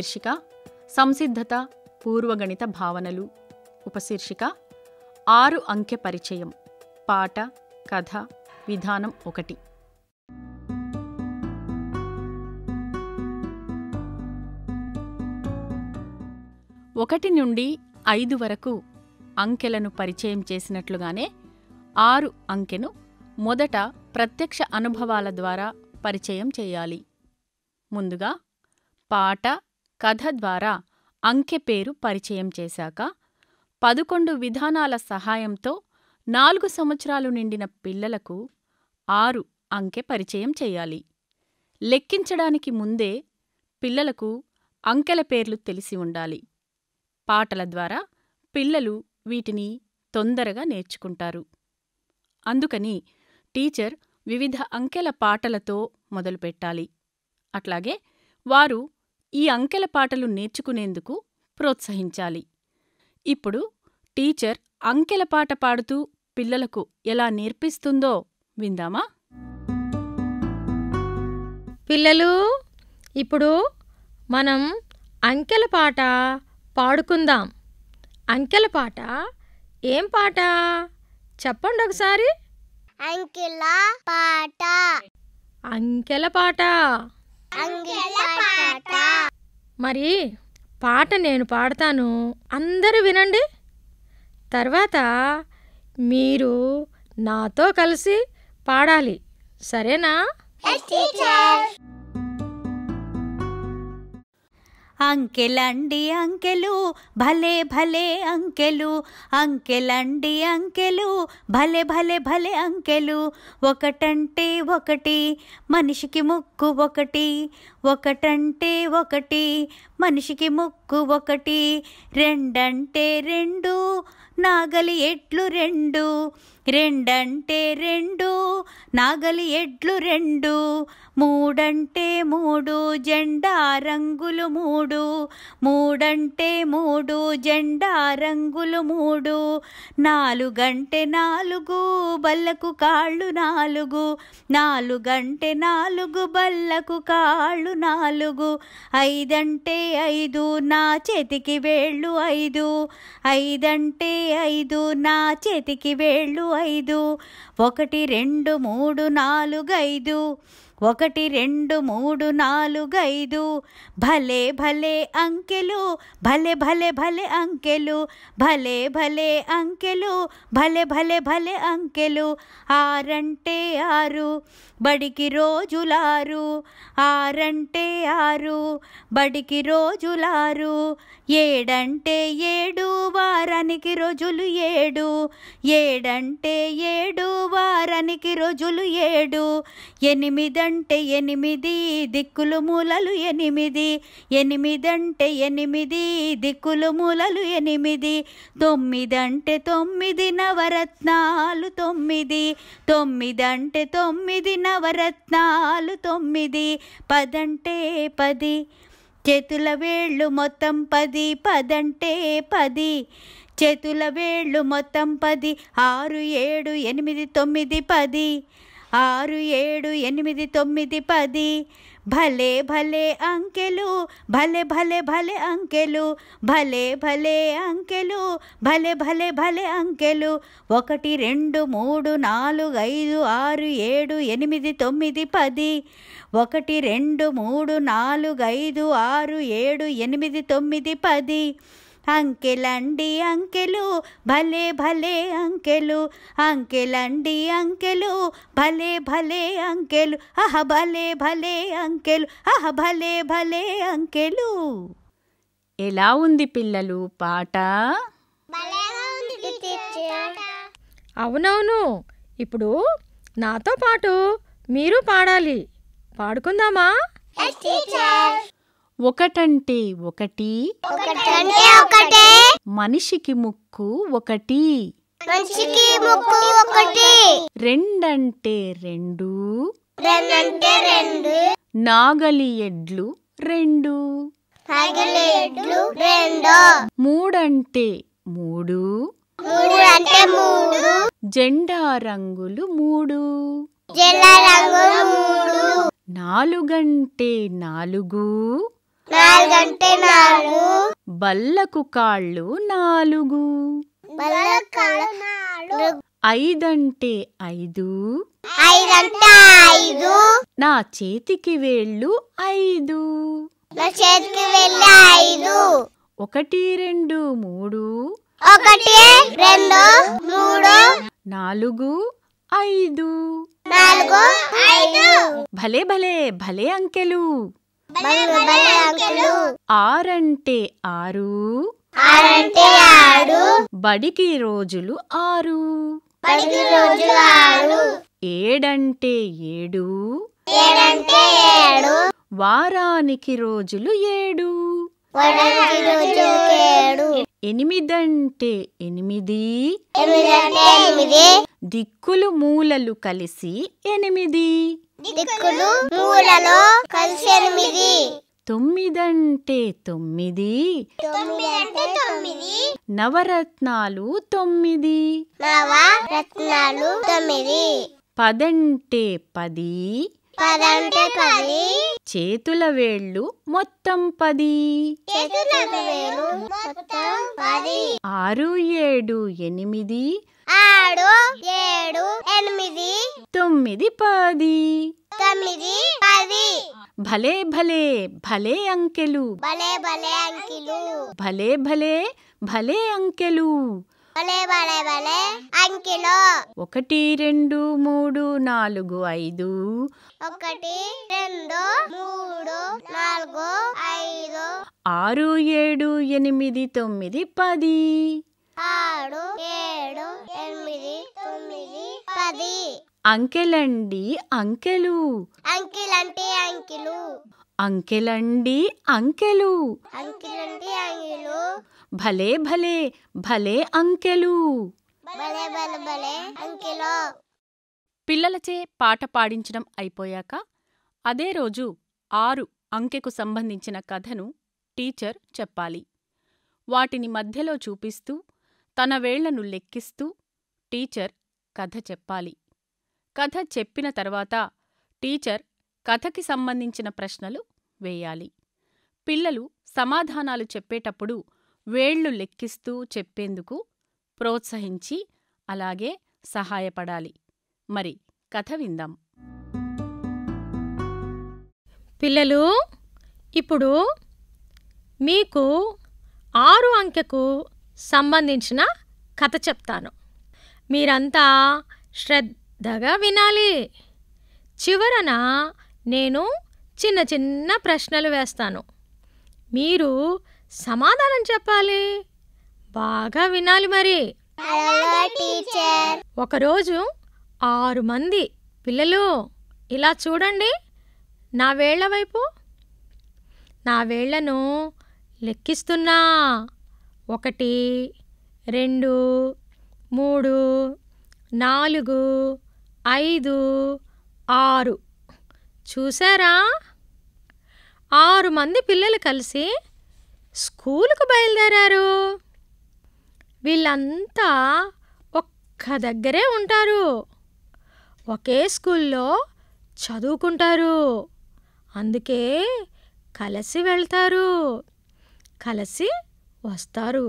శీర్షిక సంసిద్ధత పూర్వగణిత భావనలు ఉపశీర్షిక ఆరు అంకె పరిచయం పాట కథ విధానం ఒకటి ఒకటి నుండి ఐదు వరకు అంకెలను పరిచయం చేసినట్లుగానే ఆరు అంకెను మొదట ప్రత్యక్ష అనుభవాల ద్వారా పరిచయం చేయాలి ముందుగా పాట కథ ద్వారా అంకె పేరు పరిచయం చేశాక పదకొండు విధానాల సహాయంతో నాలుగు సంవత్సరాలు నిండిన పిల్లలకు ఆరు అంకె పరిచయం చేయాలి లెక్కించడానికి ముందే పిల్లలకు అంకెల పేర్లు తెలిసి ఉండాలి పాటల ద్వారా పిల్లలు వీటిని తొందరగా నేర్చుకుంటారు అందుకని టీచర్ వివిధ అంకెల పాటలతో మొదలుపెట్టాలి అట్లాగే వారు ఈ అంకెల పాటలు నేర్చుకునేందుకు ప్రోత్సహించాలి ఇప్పుడు టీచర్ అంకెల పాట పాడుతూ పిల్లలకు ఎలా నేర్పిస్తుందో విందామా పిల్లలు ఇప్పుడు మనం అంకెల పాట పాడుకుందాం అంకెల పాట ఏం పాట చెప్పండి ఒకసారి అంకెల పాట అంకెల పాట మరి పాట నేను పాడతాను అందరూ వినండి తర్వాత మీరు నాతో కలిసి పాడాలి సరేనా అంకెలండి అంకెలు భలే భలే అంకెలు అంకెలండి అంకెలు భలే భలే భలే అంకెలు ఒకటంటే ఒకటి మనిషికి ముక్కు ఒకటి ఒకటంటే ఒకటి మనిషికి ముక్కు ఒకటి రెండంటే రెండు నాగలి ఎడ్లు రెండు రెండంటే రెండు నాగలి ఎడ్లు రెండు మూడంటే మూడు జెండా రంగులు మూడు మూడంటే మూడు జెండా రంగులు మూడు నాలుగంటే నాలుగు బల్లకు కాళ్ళు నాలుగు నాలుగంటే నాలుగు బల్లకు కాళ్ళు నాలుగు ఐదంటే ఐదు నా చేతికి వేళ్ళు ఐదు ఐదంటే ఐదు నా చేతికి వేళ్ళు ఐదు ఒకటి రెండు మూడు ఐదు ఒకటి రెండు మూడు నాలుగు ఐదు భలే భలే అంకెలు భలే భలే భలే అంకెలు భలే భలే అంకెలు భలే భలే భలే అంకెలు ఆరంటే ఆరు బడికి రోజులారు ఆరంటే ఆరు బడికి రోజులారు ఏడంటే ఏడు వారానికి రోజులు ఏడు ఏడంటే ఏడు వారానికి రోజులు ఏడు ఎనిమిదంటే ఎనిమిది దిక్కులు మూలలు ఎనిమిది ఎనిమిదంటే ఎనిమిది దిక్కులు మూలలు ఎనిమిది తొమ్మిదంటే తొమ్మిది నవరత్నాలు తొమ్మిది తొమ్మిదంటే తొమ్మిది నవరత్నాలు తొమ్మిది పదంటే పది చేతుల వేళ్ళు మొత్తం పది పదంటే పది చేతుల వేళ్ళు మొత్తం పది ఆరు ఏడు ఎనిమిది తొమ్మిది పది ఆరు ఏడు ఎనిమిది తొమ్మిది పది భలే భలే అంకెలు భలే భలే భలే అంకెలు భలే భలే అంకెలు భలే భలే భలే అంకెలు ఒకటి రెండు మూడు నాలుగు ఐదు ఆరు ఏడు ఎనిమిది తొమ్మిది పది ఒకటి రెండు మూడు నాలుగు ఐదు ఆరు ఏడు ఎనిమిది తొమ్మిది పది అంకెలండి అంకెలు భలే భలే అంకెలు అంకెలండి అంకెలు భలే భలే అంకెలు అహ భలే భలే అంకెలు అహ భలే భలే అంకెలు ఎలా ఉంది పిల్లలు పాట అవునవును ఇప్పుడు నాతో పాటు మీరు పాడాలి పాడుకుందామా ఒకటంటే ఒకటి మనిషికి ముక్కు ఒకటి ఒకటి రెండంటే రెండు రెండు నాగలి ఎడ్లు రెండు ఎడ్లు మూడంటే మూడు మూడు జెండా రంగులు మూడు నాలుగంటే నాలుగు నాలుగంటే నాలుగు బల్లకు కాళ్ళు నాలుగు ఐదంటే ఐదు ఐదు నా చేతికి వేళ్ళు ఐదు చేతికి ఐదు ఒకటి రెండు మూడు ఒకటి రెండు మూడు నాలుగు ఐదు నాలుగు ఐదు భలే భలే భలే అంకెలు ఆరంటే ఆరు ఆరంటే ఆరు బడికి రోజులు ఆరు ఏడంటే ఏడు ఏడు వారానికి రోజులు ఏడు ఎనిమిదంటే ఎనిమిది దిక్కులు మూలలు కలిసి ఎనిమిది దిక్కులు తొమ్మిదంటే తొమ్మిది నవరత్నాలు తొమ్మిది నవరత్నాలు తొమ్మిది పదంటే పది పదంటే పది చేతుల వేళ్ళు మొత్తం పది పది ఆరు ఏడు ఎనిమిది ఆరు ఏడు ఎనిమిది తొమ్మిది పది తొమ్మిది పది భలే భలే భలే అంకెలు భలే భలే అంకెలు భలే భలే భలే అంకెలు అంకెలో ఒకటి రెండు మూడు నాలుగు ఐదు ఒకటి రెండు మూడు నాలుగు ఐదు ఆరు ఏడు ఎనిమిది తొమ్మిది పది ఆరు ఏడు ఎనిమిది తొమ్మిది పది అంకెలండి అంకెలు అంకెలంటే అంకెలు అంకెలండి అంకెలు అంకెలంటే అంకెలు భలే భలే భలే అంకెలు పిల్లలచే పాట పాడించడం అయిపోయాక అదే రోజు ఆరు అంకెకు సంబంధించిన కథను టీచర్ చెప్పాలి వాటిని మధ్యలో చూపిస్తూ తన వేళ్లను లెక్కిస్తూ టీచర్ కథ చెప్పాలి కథ చెప్పిన తర్వాత టీచర్ కథకి సంబంధించిన ప్రశ్నలు వేయాలి పిల్లలు సమాధానాలు చెప్పేటప్పుడు వేళ్లు లెక్కిస్తూ చెప్పేందుకు ప్రోత్సహించి అలాగే సహాయపడాలి మరి కథ విందాం పిల్లలు ఇప్పుడు మీకు ఆరు అంకెకు సంబంధించిన కథ చెప్తాను మీరంతా శ్రద్ధగా వినాలి చివరన నేను చిన్న చిన్న ప్రశ్నలు వేస్తాను మీరు సమాధానం చెప్పాలి బాగా వినాలి మరి ఒకరోజు ఆరు మంది పిల్లలు ఇలా చూడండి నా వేళ్ల వైపు నా వేళ్లను లెక్కిస్తున్నా ఒకటి రెండు మూడు నాలుగు ఐదు ఆరు చూసారా ఆరు మంది పిల్లలు కలిసి స్కూలుకు బయలుదేరారు వీళ్ళంతా ఒక్క దగ్గరే ఉంటారు ఒకే స్కూల్లో చదువుకుంటారు అందుకే కలిసి వెళ్తారు కలిసి వస్తారు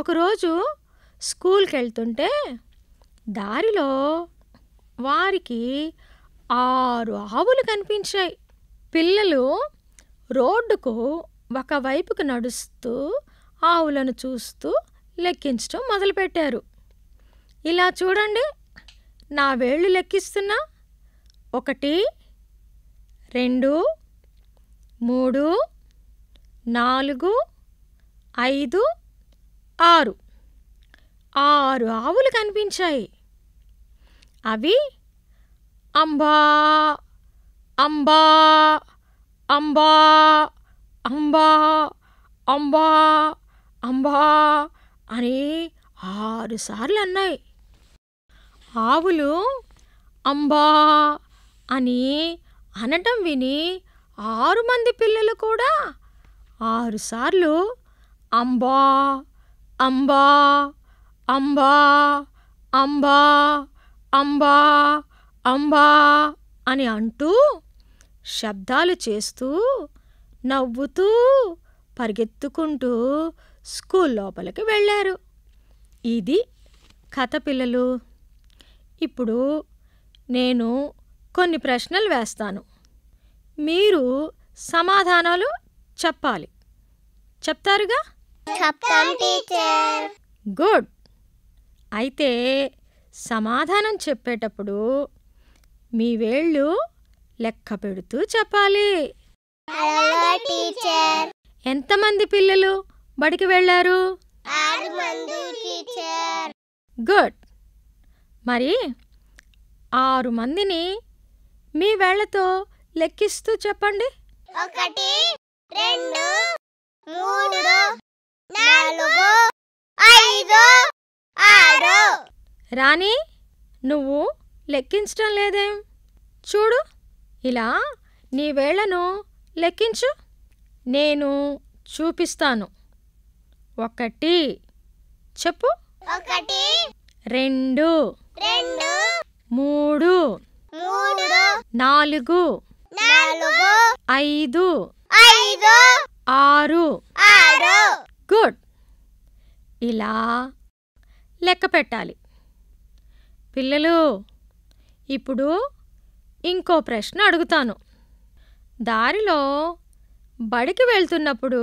ఒకరోజు స్కూల్కి వెళ్తుంటే దారిలో వారికి ఆరు ఆవులు కనిపించాయి పిల్లలు రోడ్డుకు ఒకవైపుకు నడుస్తూ ఆవులను చూస్తూ లెక్కించడం మొదలుపెట్టారు ఇలా చూడండి నా వేళ్ళు లెక్కిస్తున్నా ఒకటి రెండు మూడు నాలుగు ఐదు ఆరు ఆరు ఆవులు కనిపించాయి అవి అంబా అంబా అంబా అంబా అంబా అంబా అని ఆరుసార్లు అన్నాయి ఆవులు అంబా అని అనటం విని ఆరు మంది పిల్లలు కూడా ఆరుసార్లు అంబా అంబా అంబా అంబా అంబా అంబా అని అంటూ శబ్దాలు చేస్తూ నవ్వుతూ పరిగెత్తుకుంటూ స్కూల్ లోపలికి వెళ్ళారు ఇది కథ పిల్లలు ఇప్పుడు నేను కొన్ని ప్రశ్నలు వేస్తాను మీరు సమాధానాలు చెప్పాలి చెప్తారుగా గుడ్ అయితే సమాధానం చెప్పేటప్పుడు మీ వేళ్ళు లెక్క పెడుతూ చెప్పాలి టీచర్ ఎంతమంది పిల్లలు బడికి వెళ్ళారు గుడ్ మరి ఆరు మందిని మీ వేళ్లతో లెక్కిస్తూ చెప్పండి ఒకటి రెండు మూడు నాలుగు ఐదు ఆరు రాణి నువ్వు లెక్కించటం లేదేం చూడు ఇలా నీ వేళ్లను లెక్కించు నేను చూపిస్తాను ఒకటి చెప్పు ఒకటి రెండు రెండు మూడు మూడు నాలుగు నాలుగు ఐదు ఐదు ఆరు ఆరు గుడ్ ఇలా లెక్క పెట్టాలి పిల్లలు ఇప్పుడు ఇంకో ప్రశ్న అడుగుతాను దారిలో బడికి వెళ్తున్నప్పుడు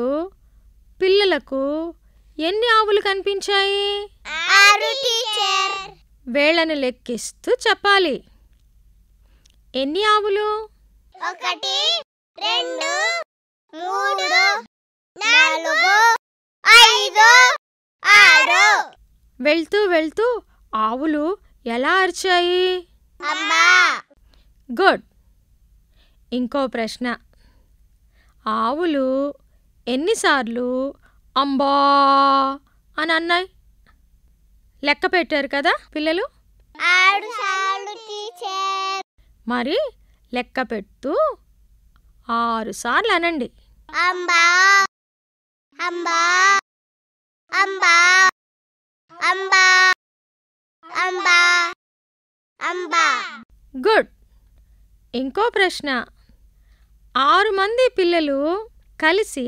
పిల్లలకు ఎన్ని ఆవులు కనిపించాయి వేళను లెక్కిస్తూ చెప్పాలి ఎన్ని ఆవులు ఒకటి రెండు మూడు నాలుగు ఐదు ఆరు వెళ్తూ వెళ్తూ ఆవులు ఎలా అరిచాయి గుడ్ ఇంకో ప్రశ్న ఆవులు ఎన్నిసార్లు అంబా అని అన్నాయి లెక్క పెట్టారు కదా పిల్లలు మరి లెక్క పెడుతూ ఆరు సార్లు అనండి అంబా అంబా అంబా అంబా అంబా అంబా గుడ్ ఇంకో ప్రశ్న ఆరు మంది పిల్లలు కలిసి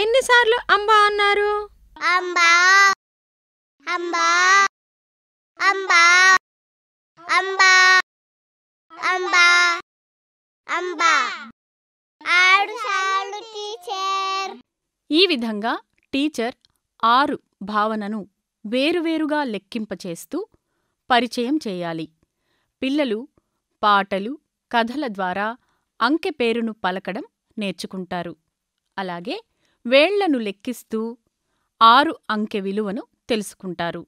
ఎన్నిసార్లు అంబా అన్నారు అంబా అంబా అంబా అంబా అంబా అంబా సార్లు టీచర్ ఈ విధంగా టీచర్ ఆరు భావనను వేరువేరుగా లెక్కింపచేస్తూ పరిచయం చేయాలి పిల్లలు పాటలు కథల ద్వారా అంకె పేరును పలకడం నేర్చుకుంటారు అలాగే వేళ్లను లెక్కిస్తూ ఆరు అంకె విలువను తెలుసుకుంటారు